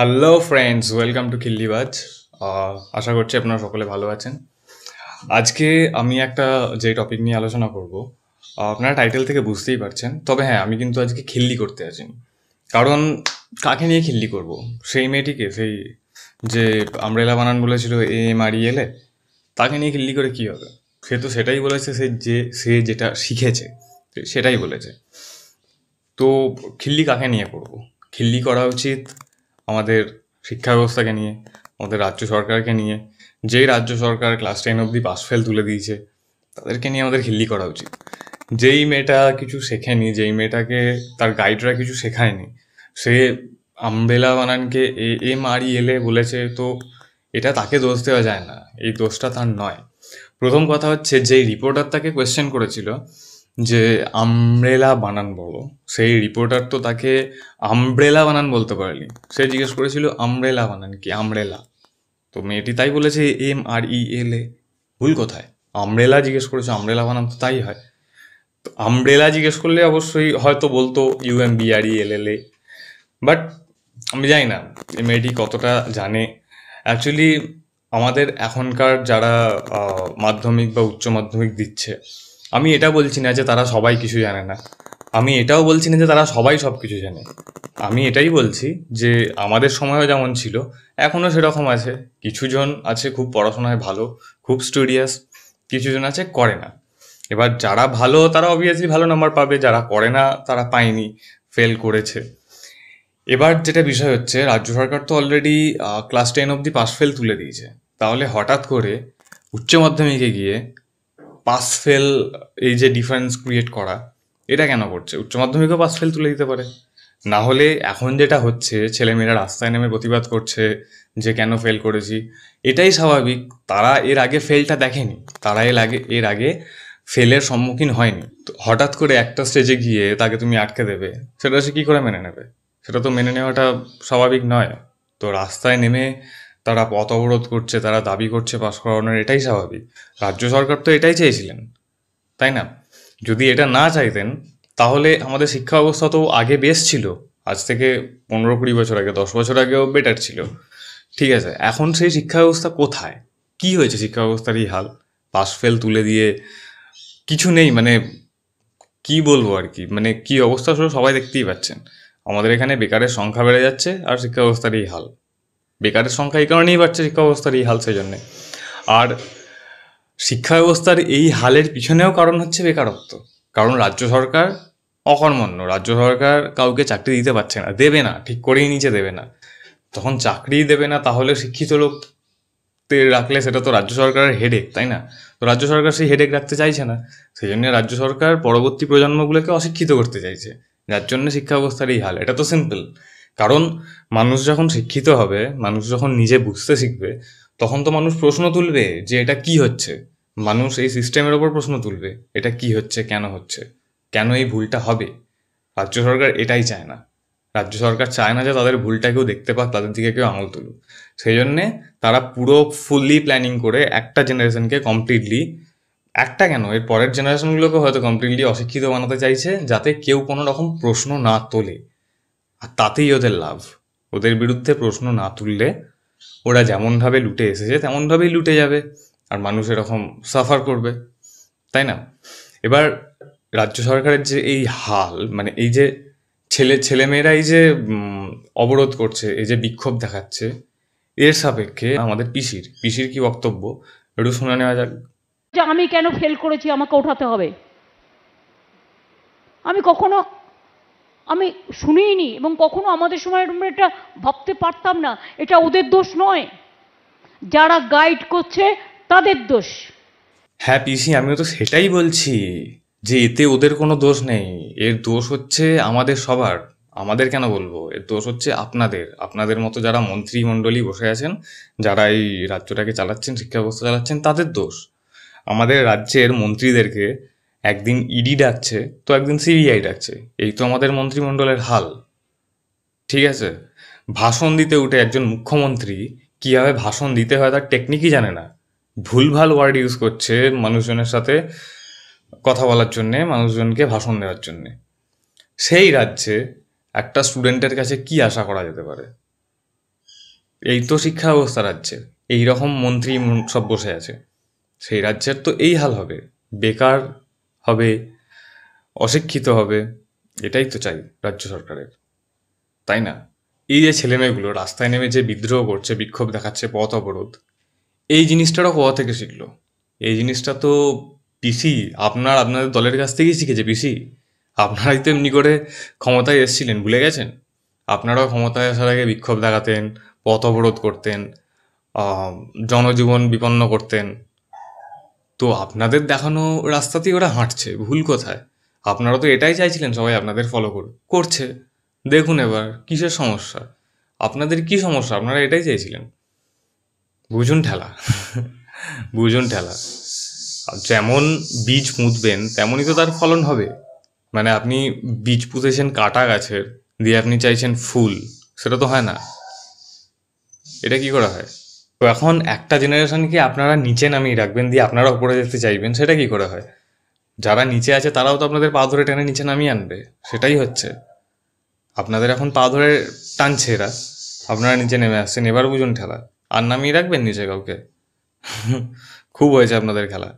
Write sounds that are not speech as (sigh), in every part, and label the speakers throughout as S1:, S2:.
S1: hello friends welcome to খিল্লিবাজ আশা করছি আপনারা সকলে ভালো আছেন আজকে আমি একটা যে টপিক নিয়ে আলোচনা করব আপনারা টাইটেল থেকে বুঝতেই পারছেন তবে হ্যাঁ আমি কিন্তু আজকে খিল্লি করতে আছি কারণ কাকে নিয়ে খিল্লি করব সেই মেয়েটিকে সেই যে আমরেলা বানান বলেছিল e এ এম আর এলে তাকে নিয়ে খিল্লি করে কী হবে সে তো সেটাই বলেছে সে যে সে যেটা শিখেছে সেটাই বলেছে তো খিল্লি কাকে নিয়ে করব খিল্লি করা উচিত আমাদের শিক্ষা ব্যবস্থাকে নিয়ে আমাদের রাজ্য সরকারকে নিয়ে যেই রাজ্য সরকার ক্লাস টেন অবধি পাস ফেল তুলে দিয়েছে তাদেরকে নিয়ে আমাদের হিল্লি করা উচিত যেই মেয়েটা কিছু শেখেনি যেই মেয়েটাকে তার গাইডরা কিছু শেখায়নি সে আমবেলা বানানকে এ এম আর এলে বলেছে তো এটা তাকে দোষ দেওয়া যায় না এই দোষটা তার নয় প্রথম কথা হচ্ছে যেই রিপোর্টার তাকে কোয়েশ্চেন করেছিল যে আমব্রেলা বানান বলো সেই রিপোর্টার তো তাকে আমব্রেলা বানান বলতে পারেনি সে জিজ্ঞেস করেছিল আমব্রেলা বানান কি আমরেলা তো মেয়েটি তাই বলেছে এম আর ই এল এ ভুল কোথায় আমরেলা জিজ্ঞেস করেছে আমরেলা বানান তো তাই হয় তো আমব্রেলা জিজ্ঞেস করলে অবশ্যই হয়তো বলতো U M B R E L L A but আমি জানি না এই মেয়েটি কতটা জানে অ্যাকচুয়ালি আমাদের এখনকার যারা মাধ্যমিক বা উচ্চ মাধ্যমিক দিচ্ছে আমি এটা বলছি না যে তারা সবাই কিছু জানে না আমি এটাও বলছি না যে তারা সবাই সব কিছু জানে আমি এটাই বলছি যে আমাদের সময়ও যেমন ছিল এখনও সেরকম আছে কিছুজন আছে খুব পড়াশোনায় ভালো খুব স্টুডিয়াস কিছুজন আছে করে না এবার যারা ভালো তারা অবভিয়াসলি ভালো নাম্বার পাবে যারা করে না তারা পায়নি ফেল করেছে এবার যেটা বিষয় হচ্ছে রাজ্য সরকার তো অলরেডি ক্লাস টেন অবধি পাস ফেল তুলে দিয়েছে তাহলে হঠাৎ করে উচ্চ মাধ্যমিকে গিয়ে পাস ফেল এই যে ডিফারেন্স ক্রিয়েট করা এটা কেন করছে উচ্চ মাধ্যমিকও পাস ফেল তুলে দিতে পারে না হলে এখন যেটা হচ্ছে ছেলেমেয়েরা রাস্তায় নেমে প্রতিবাদ করছে যে কেন ফেল করেছি এটাই স্বাভাবিক তারা এর আগে ফেলটা দেখেনি তারা এর আগে এর আগে ফেলের সম্মুখীন হয়নি তো হঠাৎ করে একটা স্টেজে গিয়ে তাকে তুমি আটকে দেবে সেটা সে কী করে মেনে নেবে সেটা তো মেনে নেওয়াটা স্বাভাবিক নয় তো রাস্তায় নেমে তারা পথ অবরোধ করছে তারা দাবি করছে পাস করানোর এটাই স্বাভাবিক রাজ্য সরকার তো এটাই চেয়েছিলেন তাই না যদি এটা না চাইতেন তাহলে আমাদের শিক্ষা ব্যবস্থা তো আগে বেশ ছিল আজ থেকে পনেরো কুড়ি বছর আগে দশ বছর আগেও বেটার ছিল ঠিক আছে এখন সেই শিক্ষা ব্যবস্থা কোথায় কি হয়েছে শিক্ষা ব্যবস্থার এই হাল পাস ফেল তুলে দিয়ে কিছু নেই মানে কি বলবো আর কি মানে কি অবস্থা সবাই দেখতেই পাচ্ছেন আমাদের এখানে বেকারের সংখ্যা বেড়ে যাচ্ছে আর শিক্ষা ব্যবস্থার এই হাল বেকারের সংখ্যা এই কারণেই বাড়ছে শিক্ষা ব্যবস্থার এই হাল সেই জন্যে আর শিক্ষা ব্যবস্থার এই হালের পিছনেও কারণ হচ্ছে বেকারত্ব কারণ রাজ্য সরকার অকর্মণ্য রাজ্য সরকার কাউকে চাকরি দিতে পারছে না দেবে না ঠিক করেই নিচে দেবে না তখন চাকরি দেবে না তাহলে শিক্ষিত লোক রাখলে সেটা তো রাজ্য সরকারের হেডেক তাই না তো রাজ্য সরকার সেই হেডেক রাখতে চাইছে না সেই জন্য রাজ্য সরকার পরবর্তী প্রজন্মগুলোকে অশিক্ষিত করতে চাইছে যার জন্য শিক্ষা ব্যবস্থার এই হাল এটা তো সিম্পল কারণ মানুষ যখন শিক্ষিত হবে মানুষ যখন নিজে বুঝতে শিখবে তখন তো মানুষ প্রশ্ন তুলবে যে এটা কি হচ্ছে মানুষ এই সিস্টেমের ওপর প্রশ্ন তুলবে এটা কি হচ্ছে কেন হচ্ছে কেন এই ভুলটা হবে রাজ্য সরকার এটাই চায় না রাজ্য সরকার চায় না যে তাদের ভুলটা কেউ দেখতে পাক তাদের দিকে কেউ আঙুল তুলুক সেই জন্যে তারা পুরো ফুললি প্ল্যানিং করে একটা জেনারেশনকে কমপ্লিটলি একটা কেন এর পরের জেনারেশনগুলোকে হয়তো কমপ্লিটলি অশিক্ষিত বানাতে চাইছে যাতে কেউ কোনো রকম প্রশ্ন না তোলে আর তাতেই ওদের লাভ ওদের বিরুদ্ধে প্রশ্ন না তুললে ওরা যেমনভাবে লুটে এসেছে তেমনভাবেই লুটে যাবে আর মানুষ এরকম সাফার করবে তাই না এবার রাজ্য সরকারের যে এই হাল মানে এই যে ছেলে ছেলেমেয়েরা এই যে অবরোধ করছে এই যে বিক্ষোভ দেখাচ্ছে এর সাপেক্ষে আমাদের পিসির পিসির কি বক্তব্য একটু শুনে নেওয়া যাক যে আমি কেন ফেল করেছি আমাকে ওঠাতে হবে আমি কখনো আমি শুনিনি এবং কখনো আমাদের সময় আমরা এটা ভাবতে পারতাম না এটা ওদের দোষ নয় যারা গাইড করছে তাদের দোষ হ্যাঁ পিসি আমিও তো সেটাই বলছি যে এতে ওদের কোনো দোষ নেই এর দোষ হচ্ছে আমাদের সবার আমাদের কেন বলবো এর দোষ হচ্ছে আপনাদের আপনাদের মতো যারা মন্ত্রীমণ্ডলী বসে আছেন যারা এই রাজ্যটাকে চালাচ্ছেন শিক্ষা ব্যবস্থা চালাচ্ছেন তাদের দোষ আমাদের রাজ্যের মন্ত্রীদেরকে একদিন ইডি e ডাকছে তো একদিন সিবিআই ডাকছে এই তো আমাদের মন্ত্রিমণ্ডলের হাল ঠিক আছে ভাষণ দিতে উঠে একজন মুখ্যমন্ত্রী কীভাবে ভাষণ দিতে হয় তার টেকনিকই জানে না ভুলভাল ওয়ার্ড ইউজ করছে মানুষজনের সাথে কথা বলার জন্যে মানুষজনকে ভাষণ দেওয়ার জন্যে সেই রাজ্যে একটা স্টুডেন্টের কাছে কি আশা করা যেতে পারে এই তো শিক্ষা ব্যবস্থা রাজ্যে এইরকম মন্ত্রী সব বসে আছে সেই রাজ্যের তো এই হাল হবে বেকার হবে অশিক্ষিত হবে এটাই তো চাই রাজ্য সরকারের তাই না এই যে ছেলেমেয়েগুলো রাস্তায় নেমে যে বিদ্রোহ করছে বিক্ষোভ দেখাচ্ছে পথ অবরোধ এই জিনিসটারও কোয়া থেকে শিখলো এই জিনিসটা তো পিসি আপনার আপনাদের দলের কাছ থেকেই শিখেছে পিসি আপনারাই তো এমনি করে ক্ষমতায় এসেছিলেন ভুলে গেছেন আপনারাও ক্ষমতায় আসার আগে বিক্ষোভ দেখাতেন পথ অবরোধ করতেন জনজীবন বিপন্ন করতেন তো আপনাদের দেখানো রাস্তাতেই ওরা হাঁটছে ভুল কোথায় আপনারা তো এটাই চাইছিলেন সবাই আপনাদের ফলো করুক করছে দেখুন এবার কিসের সমস্যা আপনাদের কি সমস্যা আপনারা এটাই চাইছিলেন বুঝুন ঠেলা (laughs) বুঝুন ঠেলা যেমন বীজ পুঁতবেন তেমনই তো তার ফলন হবে মানে আপনি বীজ পুঁতেছেন কাটা গাছের দিয়ে আপনি চাইছেন ফুল সেটা তো হয় না এটা কি করা হয় তো এখন একটা জেনারেশনকে আপনারা নিচে নামিয়ে রাখবেন দিয়ে আপনারা উপরে যেতে চাইবেন সেটা কি করে হয় যারা নিচে আছে তারাও তো আপনাদের পা ধরে টেনে নিচে নামিয়ে আনবে সেটাই হচ্ছে আপনাদের এখন পা ধরে টানছে এরা আপনারা নিচে নেমে আসছেন এবার বুঝুন ঠেলা আর নামিয়ে রাখবেন নিচে কাউকে (laughs) খুব হয়েছে আপনাদের খেলা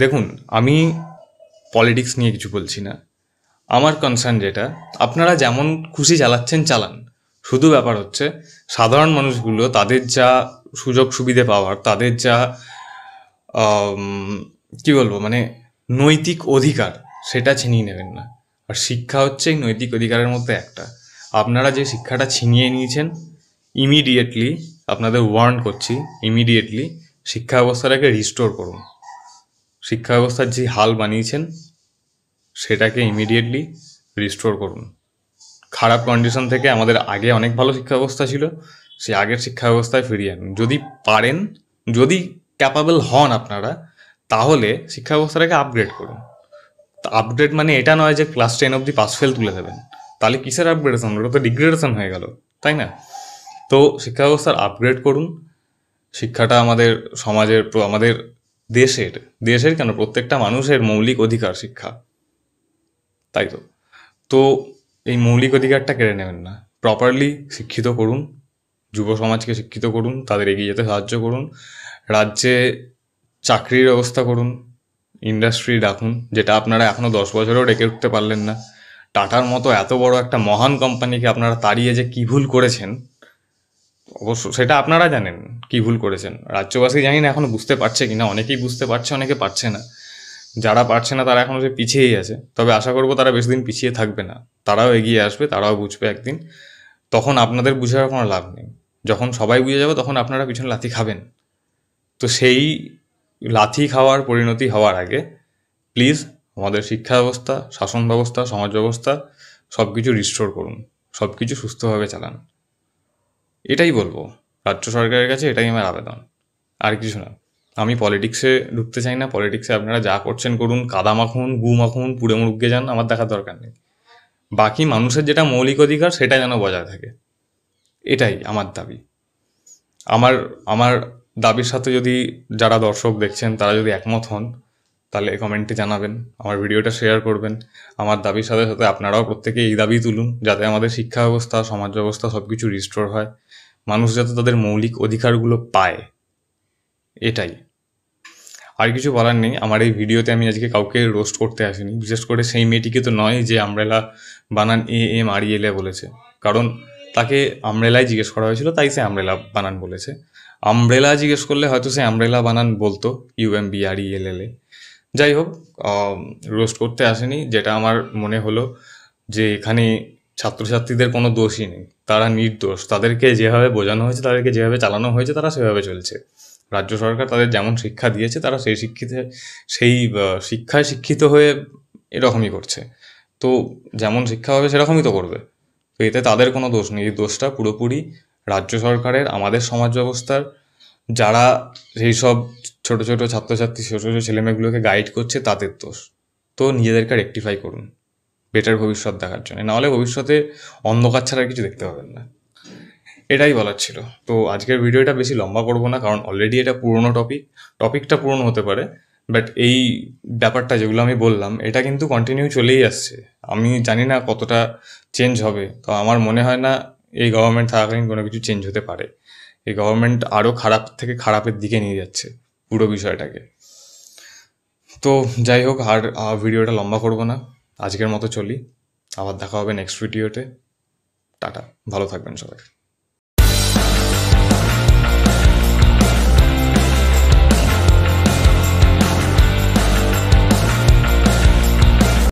S1: দেখুন আমি পলিটিক্স নিয়ে কিছু বলছি না আমার কনসার্ন যেটা আপনারা যেমন খুশি চালাচ্ছেন চালান শুধু ব্যাপার হচ্ছে সাধারণ মানুষগুলো তাদের যা সুযোগ সুবিধে পাওয়ার তাদের যা কি বলবো মানে নৈতিক অধিকার সেটা ছিনিয়ে নেবেন না আর শিক্ষা হচ্ছে এই নৈতিক অধিকারের মধ্যে একটা আপনারা যে শিক্ষাটা ছিনিয়ে নিয়েছেন ইমিডিয়েটলি আপনাদের ওয়ার্ন করছি ইমিডিয়েটলি শিক্ষা ব্যবস্থাটাকে রিস্টোর করুন শিক্ষা ব্যবস্থার যে হাল বানিয়েছেন সেটাকে ইমিডিয়েটলি রিস্টোর করুন খারাপ কন্ডিশন থেকে আমাদের আগে অনেক ভালো শিক্ষা ব্যবস্থা ছিল সেই আগের শিক্ষা ব্যবস্থায় ফিরিয়ে আনুন যদি পারেন যদি ক্যাপাবল হন আপনারা তাহলে শিক্ষা ব্যবস্থাটাকে আপগ্রেড করুন আপগ্রেড মানে এটা নয় যে ক্লাস টেন অবধি পাস ফেল তুলে দেবেন তাহলে কিসের আপগ্রেডেশন ওটা তো ডিগ্রেডেশন হয়ে গেল তাই না তো শিক্ষা ব্যবস্থার আপগ্রেড করুন শিক্ষাটা আমাদের সমাজের আমাদের দেশের দেশের কেন প্রত্যেকটা মানুষের মৌলিক অধিকার শিক্ষা তাই তো তো এই মৌলিক অধিকারটা কেড়ে নেবেন না প্রপারলি শিক্ষিত করুন যুব সমাজকে শিক্ষিত করুন তাদের এগিয়ে যেতে সাহায্য করুন রাজ্যে চাকরির ব্যবস্থা করুন ইন্ডাস্ট্রি রাখুন যেটা আপনারা এখনও দশ বছরেও ডেকে উঠতে পারলেন না টাটার মতো এত বড় একটা মহান কোম্পানিকে আপনারা তাড়িয়ে যে কী ভুল করেছেন অবশ্য সেটা আপনারা জানেন কী ভুল করেছেন রাজ্যবাসী জানি না এখনও বুঝতে পারছে কিনা অনেকেই বুঝতে পারছে অনেকে পারছে না যারা পারছে না তারা এখনও সে পিছিয়েই আছে তবে আশা করব তারা বেশি দিন পিছিয়ে থাকবে না তারাও এগিয়ে আসবে তারাও বুঝবে একদিন তখন আপনাদের বুঝার কোনো লাভ নেই যখন সবাই বুঝে যাবে তখন আপনারা পিছনে লাথি খাবেন তো সেই লাথি খাওয়ার পরিণতি হওয়ার আগে প্লিজ আমাদের শিক্ষা ব্যবস্থা শাসন ব্যবস্থা সমাজ ব্যবস্থা সব কিছু রিস্টোর করুন সব কিছু সুস্থভাবে চালান এটাই বলবো রাজ্য সরকারের কাছে এটাই আমার আবেদন আর কিছু না আমি পলিটিক্সে ঢুকতে চাই না পলিটিক্সে আপনারা যা করছেন করুন কাদা মাখুন গু মাখুন পুড়ে মুড়ুকে যান আমার দেখার দরকার নেই বাকি মানুষের যেটা মৌলিক অধিকার সেটা যেন বজায় থাকে এটাই আমার দাবি আমার আমার দাবির সাথে যদি যারা দর্শক দেখছেন তারা যদি একমত হন তাহলে কমেন্টে জানাবেন আমার ভিডিওটা শেয়ার করবেন আমার দাবির সাথে সাথে আপনারাও প্রত্যেকে এই দাবি তুলুন যাতে আমাদের শিক্ষা ব্যবস্থা সমাজ ব্যবস্থা সব কিছু রিস্টোর হয় মানুষ যাতে তাদের মৌলিক অধিকারগুলো পায় এটাই আর কিছু বলার নেই আমার এই ভিডিওতে আমি আজকে কাউকে রোস্ট করতে আসিনি বিশেষ করে সেই মেয়েটিকে তো নয় যে আমরেলা বানান এ এম আর এলে বলেছে কারণ তাকে আমরেলাই জিজ্ঞেস করা হয়েছিল তাই সে আমরেলা বানান বলেছে আমরেলা জিজ্ঞেস করলে হয়তো সে আমরেলা বানান বলতো U M B R L L A যাই হোক রোস্ট করতে আসেনি যেটা আমার মনে হলো যে এখানে ছাত্রছাত্রীদের কোনো দোষই নেই তারা নির্দোষ তাদেরকে যেভাবে বোঝানো হয়েছে তাদেরকে যেভাবে চালানো হয়েছে তারা সেভাবে চলছে রাজ্য সরকার তাদের যেমন শিক্ষা দিয়েছে তারা সেই শিক্ষিত সেই শিক্ষায় শিক্ষিত হয়ে এরকমই করছে তো যেমন শিক্ষা হবে সেরকমই তো করবে তো এতে তাদের কোনো দোষ নেই এই দোষটা পুরোপুরি রাজ্য সরকারের আমাদের সমাজ ব্যবস্থার যারা সেই সব ছোটো ছোটো ছাত্রছাত্রী ছোটো ছোটো ছেলেমেয়েগুলোকে গাইড করছে তাদের দোষ তো নিজেদেরকে রেকটিফাই করুন বেটার ভবিষ্যৎ দেখার জন্য নাহলে ভবিষ্যতে অন্ধকার ছাড়া কিছু দেখতে পাবেন না এটাই বলার ছিল তো আজকের ভিডিওটা বেশি লম্বা করবো না কারণ অলরেডি এটা পুরনো টপিক টপিকটা পুরনো হতে পারে বাট এই ব্যাপারটা যেগুলো আমি বললাম এটা কিন্তু কন্টিনিউ চলেই আসছে আমি জানি না কতটা চেঞ্জ হবে তো আমার মনে হয় না এই গভর্নমেন্ট থাকাকালীন কোনো কিছু চেঞ্জ হতে পারে এই গভর্নমেন্ট আরও খারাপ থেকে খারাপের দিকে নিয়ে যাচ্ছে পুরো বিষয়টাকে তো যাই হোক আর ভিডিওটা লম্বা করব না আজকের মতো চলি আবার দেখা হবে নেক্সট ভিডিওতে টাটা ভালো থাকবেন সবাই